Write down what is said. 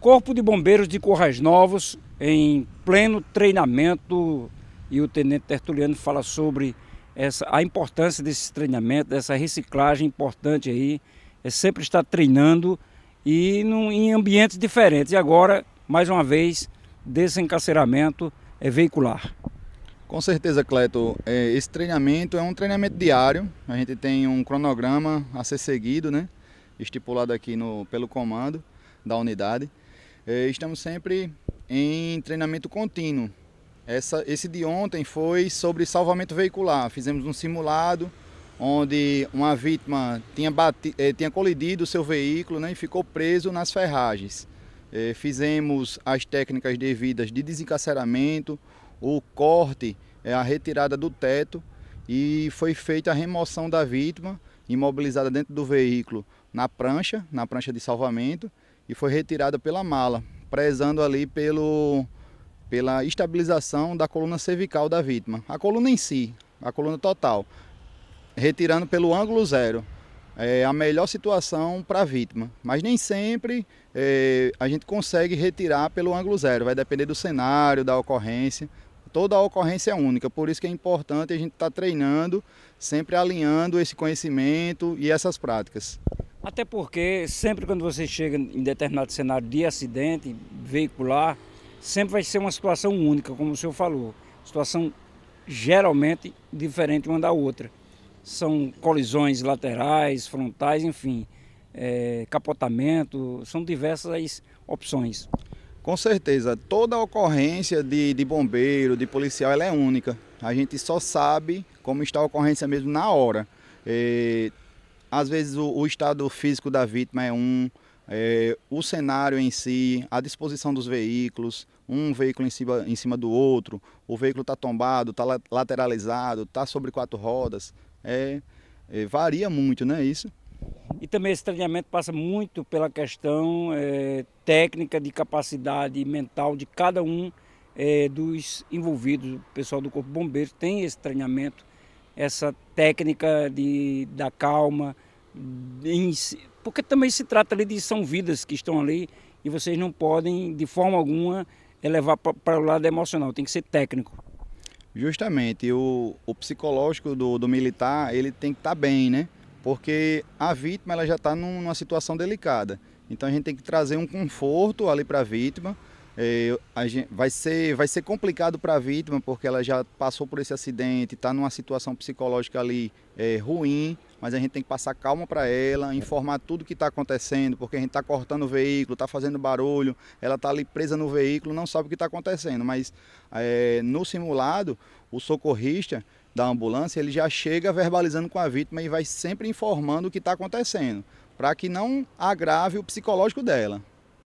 Corpo de Bombeiros de Corrais Novos, em pleno treinamento, e o Tenente Tertuliano fala sobre essa, a importância desse treinamento, dessa reciclagem importante aí, é sempre estar treinando e num, em ambientes diferentes. E agora, mais uma vez, desencarceramento é veicular. Com certeza, Cleto. É, esse treinamento é um treinamento diário. A gente tem um cronograma a ser seguido, né? Estipulado aqui no, pelo comando da unidade. É, estamos sempre em treinamento contínuo. Essa, esse de ontem foi sobre salvamento veicular. Fizemos um simulado onde uma vítima tinha, bati, eh, tinha colidido o seu veículo né, e ficou preso nas ferragens. Eh, fizemos as técnicas devidas de desencarceramento, o corte, eh, a retirada do teto e foi feita a remoção da vítima imobilizada dentro do veículo na prancha, na prancha de salvamento e foi retirada pela mala, prezando ali pelo, pela estabilização da coluna cervical da vítima. A coluna em si, a coluna total, retirando pelo ângulo zero. É a melhor situação para a vítima, mas nem sempre é, a gente consegue retirar pelo ângulo zero, vai depender do cenário, da ocorrência. Toda a ocorrência é única, por isso que é importante a gente estar tá treinando, sempre alinhando esse conhecimento e essas práticas. Até porque sempre quando você chega em determinado cenário de acidente veicular, sempre vai ser uma situação única, como o senhor falou. Situação geralmente diferente uma da outra. São colisões laterais, frontais, enfim, é, capotamento, são diversas opções. Com certeza, toda ocorrência de, de bombeiro, de policial, ela é única. A gente só sabe como está a ocorrência mesmo na hora às vezes o, o estado físico da vítima é um, é, o cenário em si, a disposição dos veículos, um veículo em cima, em cima do outro, o veículo está tombado, está lateralizado, está sobre quatro rodas, é, é, varia muito, não é isso? E também esse treinamento passa muito pela questão é, técnica de capacidade mental de cada um é, dos envolvidos. O pessoal do Corpo Bombeiro tem esse treinamento essa técnica de, da calma, de, porque também se trata ali de são vidas que estão ali e vocês não podem, de forma alguma, elevar para o lado emocional, tem que ser técnico. Justamente, o, o psicológico do, do militar, ele tem que estar tá bem, né? Porque a vítima ela já está num, numa situação delicada. Então a gente tem que trazer um conforto ali para a vítima, Gente, vai, ser, vai ser complicado para a vítima, porque ela já passou por esse acidente, está numa situação psicológica ali é, ruim, mas a gente tem que passar calma para ela, informar tudo o que está acontecendo, porque a gente está cortando o veículo, está fazendo barulho, ela está ali presa no veículo, não sabe o que está acontecendo. Mas é, no simulado, o socorrista da ambulância ele já chega verbalizando com a vítima e vai sempre informando o que está acontecendo, para que não agrave o psicológico dela.